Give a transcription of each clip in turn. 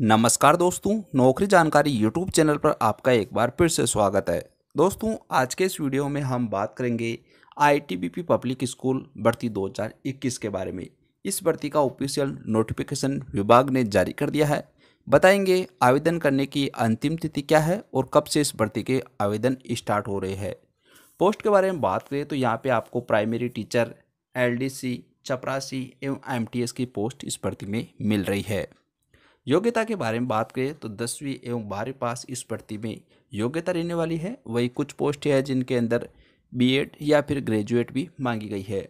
नमस्कार दोस्तों नौकरी जानकारी यूट्यूब चैनल पर आपका एक बार फिर से स्वागत है दोस्तों आज के इस वीडियो में हम बात करेंगे आईटीबीपी पब्लिक स्कूल भर्ती 2021 के बारे में इस भर्ती का ऑफिशियल नोटिफिकेशन विभाग ने जारी कर दिया है बताएंगे आवेदन करने की अंतिम तिथि क्या है और कब से इस भर्ती के आवेदन स्टार्ट हो रहे हैं पोस्ट के बारे में बात करें तो यहाँ पे आपको प्राइमरी टीचर एलडीसी चपरासी एवं एमटीएस की पोस्ट इस भर्ती में मिल रही है योग्यता के बारे में बात करें तो दसवीं एवं बारहवीं पास इस भर्ती में योग्यता रहने वाली है वही कुछ पोस्ट है जिनके अंदर बीएड या फिर ग्रेजुएट भी मांगी गई है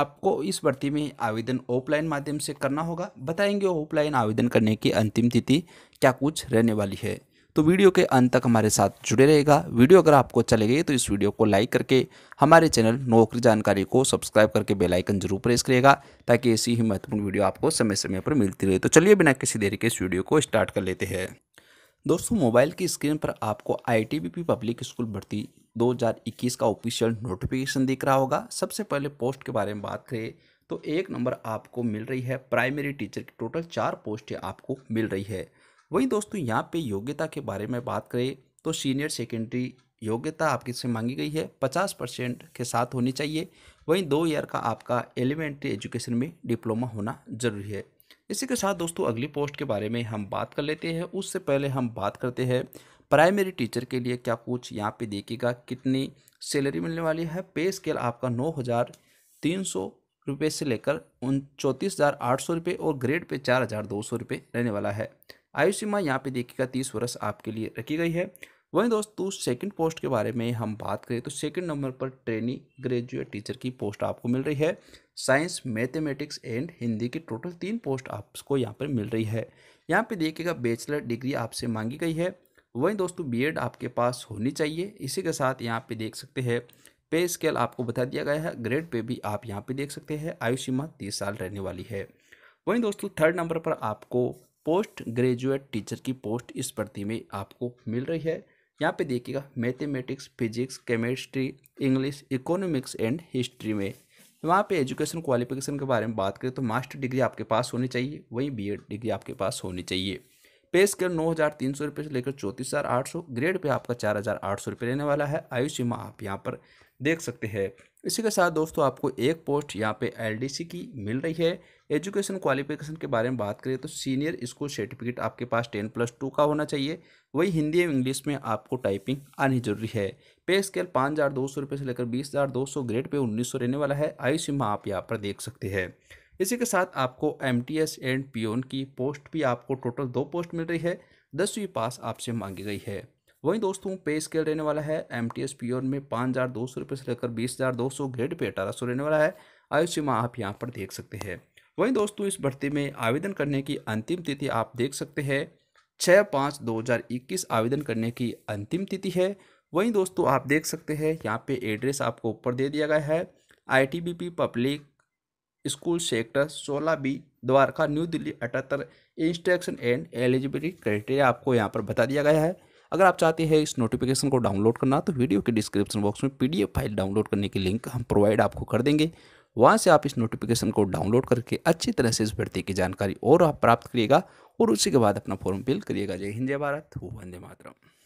आपको इस भर्ती में आवेदन ऑफलाइन माध्यम से करना होगा बताएंगे ऑफलाइन आवेदन करने की अंतिम तिथि क्या कुछ रहने वाली है तो वीडियो के अंत तक हमारे साथ जुड़े रहेगा वीडियो अगर आपको अच्छा लगे तो इस वीडियो को लाइक करके हमारे चैनल नौकरी जानकारी को सब्सक्राइब करके बेलाइकन जरूर प्रेस करिएगा ताकि ऐसी ही महत्वपूर्ण वीडियो आपको समय समय पर मिलती रहे तो चलिए बिना किसी देरी के इस वीडियो को स्टार्ट कर लेते हैं दोस्तों मोबाइल की स्क्रीन पर आपको आई पब्लिक स्कूल भर्ती 2021 का ऑफिशियल नोटिफिकेशन दिख रहा होगा सबसे पहले पोस्ट के बारे में बात करें तो एक नंबर आपको मिल रही है प्राइमरी टीचर की टोटल चार पोस्टें आपको मिल रही है वहीं दोस्तों यहाँ पे योग्यता के बारे में बात करें तो सीनियर सेकेंडरी योग्यता आपकी से मांगी गई है पचास परसेंट के साथ होनी चाहिए वहीं दो ईयर का आपका एलिमेंट्री एजुकेशन में डिप्लोमा होना जरूरी है इसी के साथ दोस्तों अगली पोस्ट के बारे में हम बात कर लेते हैं उससे पहले हम बात करते हैं प्राइमरी टीचर के लिए क्या कुछ यहाँ पे देखेगा कितनी सैलरी मिलने वाली है पे स्केल आपका नौ हज़ार तीन सौ रुपये से लेकर उन चौंतीस हज़ार आठ सौ रुपये और ग्रेड पे चार हज़ार दो सौ रुपये रहने वाला है आयु सीमा यहाँ पे देखिएगा तीस वर्ष आपके लिए रखी गई है वहीं दोस्तों सेकंड पोस्ट के बारे में हम बात करें तो सेकंड नंबर पर ट्रेनी ग्रेजुएट टीचर की पोस्ट आपको मिल रही है साइंस मैथमेटिक्स एंड हिंदी की टोटल तीन पोस्ट आपको यहाँ पर मिल रही है यहाँ पे देखिएगा बैचलर डिग्री आपसे मांगी गई है वहीं दोस्तों बीएड आपके पास होनी चाहिए इसी के साथ यहाँ पे देख सकते हैं पे स्केल आपको बता दिया गया है ग्रेड पे भी आप यहाँ पे देख सकते हैं आयु सीमा तीस साल रहने वाली है वहीं दोस्तों थर्ड नंबर पर आपको पोस्ट ग्रेजुएट टीचर की पोस्ट इस भर्ती में आपको मिल रही है यहाँ पे देखिएगा mathematics physics chemistry English economics and history में वहाँ पे एजुकेशन क्वालिफिकेशन के बारे में बात करें तो मास्टर डिग्री आपके पास होनी चाहिए वहीं बी डिग्री आपके पास होनी चाहिए पे स्केल नौ हज़ार तीन सौ रुपये से लेकर चौंतीस हज़ार आठ सौ ग्रेड पे आपका चार हज़ार आठ सौ रुपये रहने वाला है आयु सीमा आप यहाँ पर देख सकते हैं इसी के साथ दोस्तों आपको एक पोस्ट यहाँ पे एलडीसी की मिल रही है एजुकेशन क्वालिफिकेशन के बारे में बात करें तो सीनियर स्कूल सर्टिफिकेट आपके पास टेन प्लस टू का होना चाहिए वही हिंदी एवं इंग्लिश में आपको टाइपिंग आनी जरूरी है पे स्केल पाँच हज़ार दो सौ रुपये से लेकर बीस हज़ार दो सौ ग्रेड पे उन्नीस सौ रहने वाला है आयु सीमा आप यहाँ पर देख सकते हैं इसी के साथ आपको M T S and P की पोस्ट भी आपको टोटल दो पोस्ट मिल रही है दसवीं पास आपसे मांगी गई है वहीं दोस्तों पे स्केल रहने वाला है एम टी एस प्योर में पाँच हज़ार दो सौ रुपये से लेकर बीस हज़ार दो सौ ग्रेड पे अठारह सौ रहने वाला है आयु सीमा आप यहाँ पर देख सकते हैं वहीं दोस्तों इस भर्ती में आवेदन करने की अंतिम तिथि आप देख सकते हैं छः पाँच दो हज़ार इक्कीस आवेदन करने की अंतिम तिथि है वहीं दोस्तों आप देख सकते हैं यहाँ पे एड्रेस आपको ऊपर दे दिया गया है आई पब्लिक स्कूल सेक्टर सोलह बी द्वारका न्यू दिल्ली अठहत्तर इंस्ट्रक्शन एंड एलिजिबिलिटी क्राइटेरिया आपको यहाँ पर बता दिया गया है अगर आप चाहते हैं इस नोटिफिकेशन को डाउनलोड करना तो वीडियो के डिस्क्रिप्शन बॉक्स में पी फाइल डाउनलोड करने की लिंक हम प्रोवाइड आपको कर देंगे वहाँ से आप इस नोटिफिकेशन को डाउनलोड करके अच्छी तरह से इस भर्ती की जानकारी और आप प्राप्त करिएगा और उसी के बाद अपना फॉर्म फिल करिएगा जय हिंद जय भारत वंदे मातरम